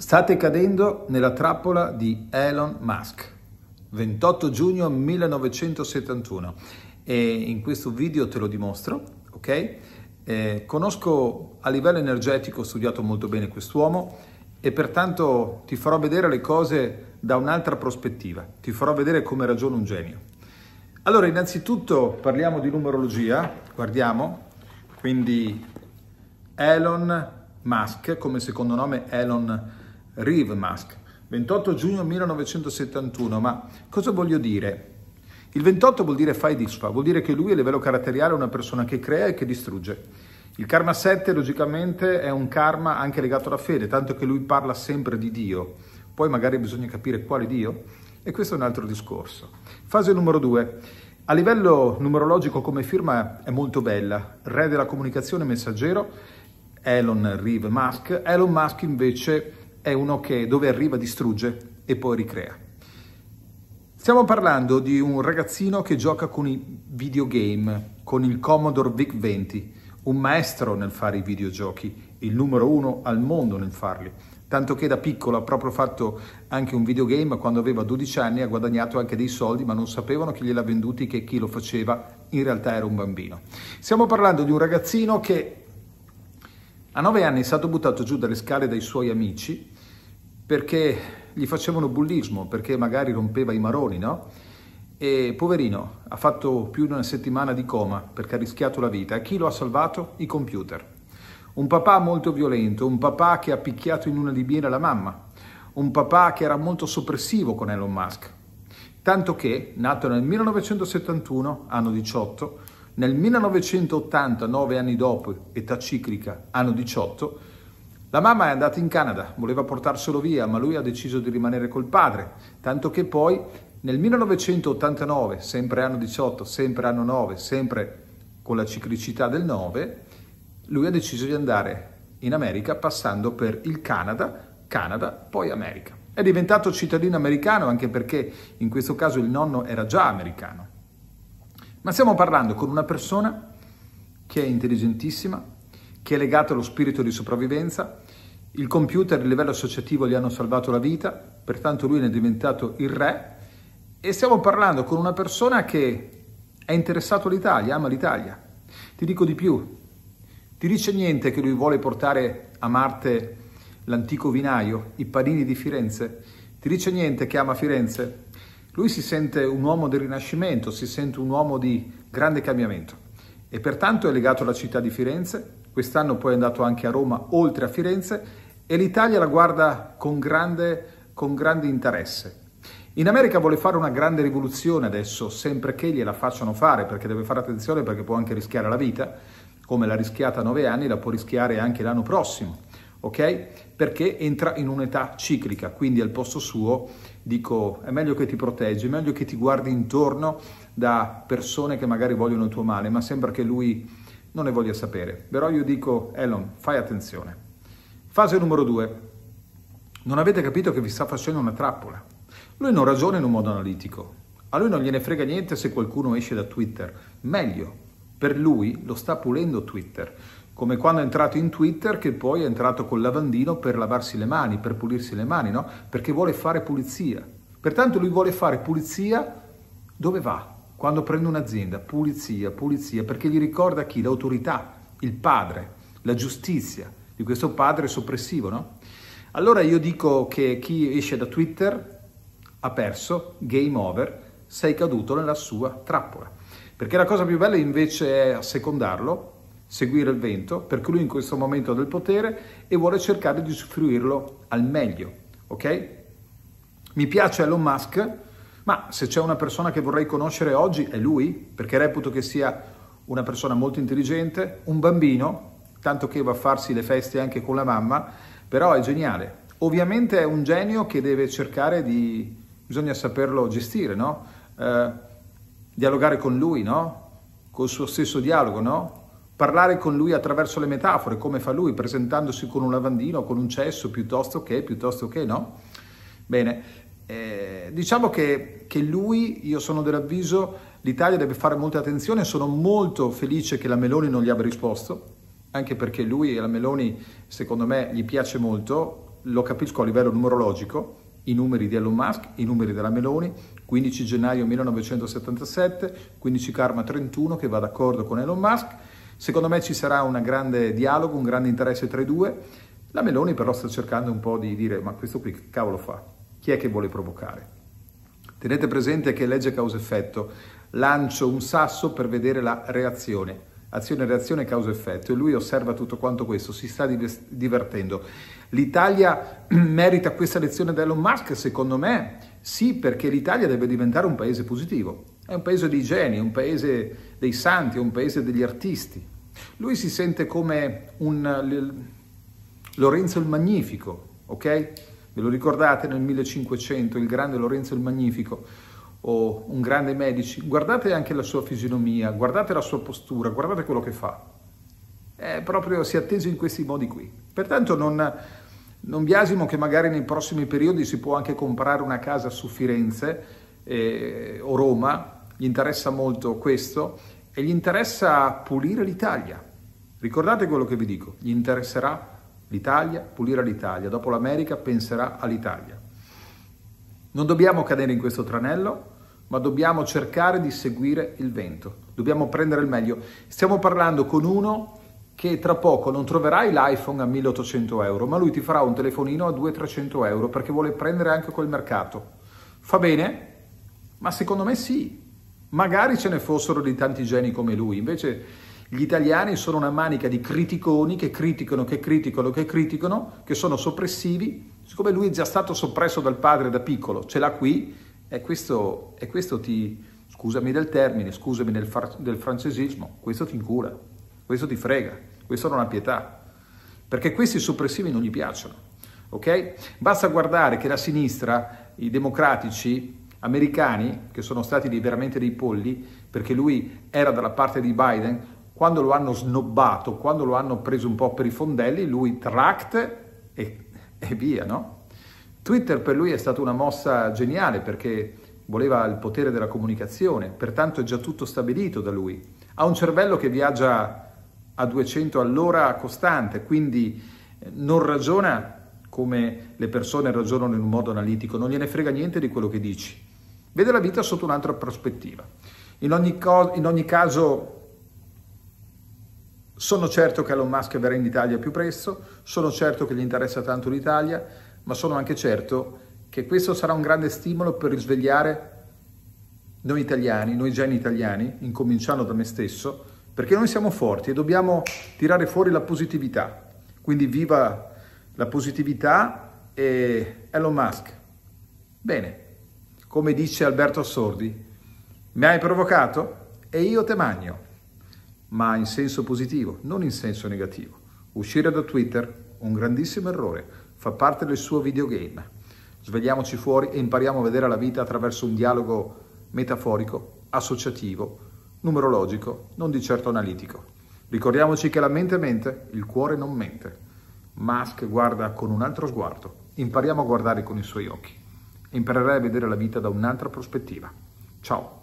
State cadendo nella trappola di Elon Musk. 28 giugno 1971 e in questo video te lo dimostro, ok? Eh, conosco a livello energetico, ho studiato molto bene quest'uomo e pertanto ti farò vedere le cose da un'altra prospettiva, ti farò vedere come ragiona un genio. Allora, innanzitutto parliamo di numerologia, guardiamo, quindi Elon Musk, come secondo nome Elon Musk, Rivemask, 28 giugno 1971, ma cosa voglio dire? Il 28 vuol dire fai disfa, vuol dire che lui a livello caratteriale è una persona che crea e che distrugge. Il karma 7 logicamente è un karma anche legato alla fede, tanto che lui parla sempre di Dio, poi magari bisogna capire quale Dio, e questo è un altro discorso. Fase numero 2. A livello numerologico come firma è molto bella, re della comunicazione messaggero, Elon Reeve Musk, Elon Musk invece è uno che dove arriva distrugge e poi ricrea. Stiamo parlando di un ragazzino che gioca con i videogame, con il Commodore VIC 20, un maestro nel fare i videogiochi, il numero uno al mondo nel farli, tanto che da piccolo ha proprio fatto anche un videogame quando aveva 12 anni, ha guadagnato anche dei soldi, ma non sapevano chi gliel'ha venduti, che chi lo faceva, in realtà era un bambino. Stiamo parlando di un ragazzino che a 9 anni è stato buttato giù dalle scale dai suoi amici perché gli facevano bullismo, perché magari rompeva i maroni, no? E poverino, ha fatto più di una settimana di coma perché ha rischiato la vita. E chi lo ha salvato? I computer. Un papà molto violento, un papà che ha picchiato in una libiera la mamma, un papà che era molto soppressivo con Elon Musk. Tanto che, nato nel 1971, anno 18, nel 1980, nove anni dopo, età ciclica, anno 18, la mamma è andata in Canada, voleva portarselo via, ma lui ha deciso di rimanere col padre, tanto che poi nel 1989, sempre anno 18, sempre anno 9, sempre con la ciclicità del 9, lui ha deciso di andare in America passando per il Canada, Canada, poi America. È diventato cittadino americano anche perché in questo caso il nonno era già americano. Ma stiamo parlando con una persona che è intelligentissima, che è legato allo spirito di sopravvivenza. Il computer a livello associativo gli hanno salvato la vita, pertanto lui ne è diventato il re e stiamo parlando con una persona che è interessato all'Italia, ama l'Italia. Ti dico di più, ti dice niente che lui vuole portare a Marte l'antico vinaio, i panini di Firenze? Ti dice niente che ama Firenze? Lui si sente un uomo del Rinascimento, si sente un uomo di grande cambiamento e pertanto è legato alla città di Firenze, quest'anno poi è andato anche a Roma oltre a Firenze e l'Italia la guarda con grande, con grande interesse. In America vuole fare una grande rivoluzione adesso, sempre che gliela facciano fare, perché deve fare attenzione perché può anche rischiare la vita, come l'ha rischiata a nove anni, la può rischiare anche l'anno prossimo, ok? Perché entra in un'età ciclica, quindi al posto suo dico è meglio che ti proteggi, è meglio che ti guardi intorno da persone che magari vogliono il tuo male, ma sembra che lui non ne voglio sapere. Però io dico, Elon, fai attenzione. Fase numero due. Non avete capito che vi sta facendo una trappola. Lui non ragiona in un modo analitico. A lui non gliene frega niente se qualcuno esce da Twitter. Meglio, per lui lo sta pulendo Twitter. Come quando è entrato in Twitter che poi è entrato col lavandino per lavarsi le mani, per pulirsi le mani, no? Perché vuole fare pulizia. Pertanto lui vuole fare pulizia dove va? quando prende un'azienda, pulizia, pulizia, perché gli ricorda chi? L'autorità, il padre, la giustizia di questo padre soppressivo, no? Allora io dico che chi esce da Twitter ha perso, game over, sei caduto nella sua trappola. Perché la cosa più bella invece è assecondarlo, seguire il vento, perché lui in questo momento ha del potere e vuole cercare di usufruirlo al meglio, ok? Mi piace Elon Musk, ma se c'è una persona che vorrei conoscere oggi è lui, perché reputo che sia una persona molto intelligente, un bambino, tanto che va a farsi le feste anche con la mamma, però è geniale. Ovviamente è un genio che deve cercare di... bisogna saperlo gestire, no? Eh, dialogare con lui, no? Col suo stesso dialogo, no? Parlare con lui attraverso le metafore, come fa lui, presentandosi con un lavandino, con un cesso, piuttosto che, piuttosto che, no? Bene, eh, diciamo che, che, lui, io sono dell'avviso, l'Italia deve fare molta attenzione, sono molto felice che la Meloni non gli abbia risposto, anche perché lui e la Meloni, secondo me, gli piace molto, lo capisco a livello numerologico, i numeri di Elon Musk, i numeri della Meloni, 15 gennaio 1977, 15 Karma 31 che va d'accordo con Elon Musk, secondo me ci sarà un grande dialogo, un grande interesse tra i due, la Meloni però sta cercando un po' di dire ma questo qui che cavolo fa? Chi è che vuole provocare? Tenete presente che legge causa-effetto. Lancio un sasso per vedere la reazione. Azione, reazione, causa-effetto. E lui osserva tutto quanto questo, si sta divertendo. L'Italia merita questa lezione da Elon Musk? Secondo me sì, perché l'Italia deve diventare un paese positivo. È un paese dei geni, un paese dei santi, un paese degli artisti. Lui si sente come un Lorenzo il Magnifico, ok? Ve lo ricordate nel 1500 il grande Lorenzo il Magnifico o un grande Medici? Guardate anche la sua fisionomia, guardate la sua postura, guardate quello che fa. È proprio si è atteso in questi modi qui. Pertanto non, non biasimo che magari nei prossimi periodi si può anche comprare una casa su Firenze eh, o Roma, gli interessa molto questo e gli interessa pulire l'Italia. Ricordate quello che vi dico, gli interesserà L'Italia pulirà l'Italia, dopo l'America penserà all'Italia. Non dobbiamo cadere in questo tranello, ma dobbiamo cercare di seguire il vento, dobbiamo prendere il meglio. Stiamo parlando con uno che tra poco non troverai l'iPhone a 1800 euro, ma lui ti farà un telefonino a 200-300 euro perché vuole prendere anche quel mercato. Fa bene? Ma secondo me sì. Magari ce ne fossero di tanti geni come lui, invece gli italiani sono una manica di criticoni che criticano, che criticano, che criticano, che sono soppressivi. Siccome lui è già stato soppresso dal padre da piccolo, ce l'ha qui, e questo, e questo ti, scusami del termine, scusami del, far, del francesismo, questo ti incura, questo ti frega, questo non ha pietà, perché questi soppressivi non gli piacciono. ok? Basta guardare che la sinistra, i democratici americani, che sono stati veramente dei polli, perché lui era dalla parte di Biden, quando lo hanno snobbato, quando lo hanno preso un po' per i fondelli, lui tract e, e via, no? Twitter per lui è stata una mossa geniale perché voleva il potere della comunicazione, pertanto è già tutto stabilito da lui. Ha un cervello che viaggia a 200 all'ora costante, quindi eh, non ragiona come le persone ragionano in un modo analitico, non gliene frega niente di quello che dici. Vede la vita sotto un'altra prospettiva. In ogni, co- in ogni caso sono certo che Elon Musk verrà in Italia più presto, sono certo che gli interessa tanto l'Italia, ma sono anche certo che questo sarà un grande stimolo per risvegliare noi italiani, noi geni italiani, incominciando da me stesso, perché noi siamo forti e dobbiamo tirare fuori la positività. Quindi viva la positività e Elon Musk. Bene, come dice Alberto Assordi, mi hai provocato e io te magno ma in senso positivo, non in senso negativo. Uscire da Twitter, un grandissimo errore, fa parte del suo videogame. Svegliamoci fuori e impariamo a vedere la vita attraverso un dialogo metaforico, associativo, numerologico, non di certo analitico. Ricordiamoci che la mente mente, il cuore non mente. Musk guarda con un altro sguardo, impariamo a guardare con i suoi occhi. Imparerai a vedere la vita da un'altra prospettiva. Ciao!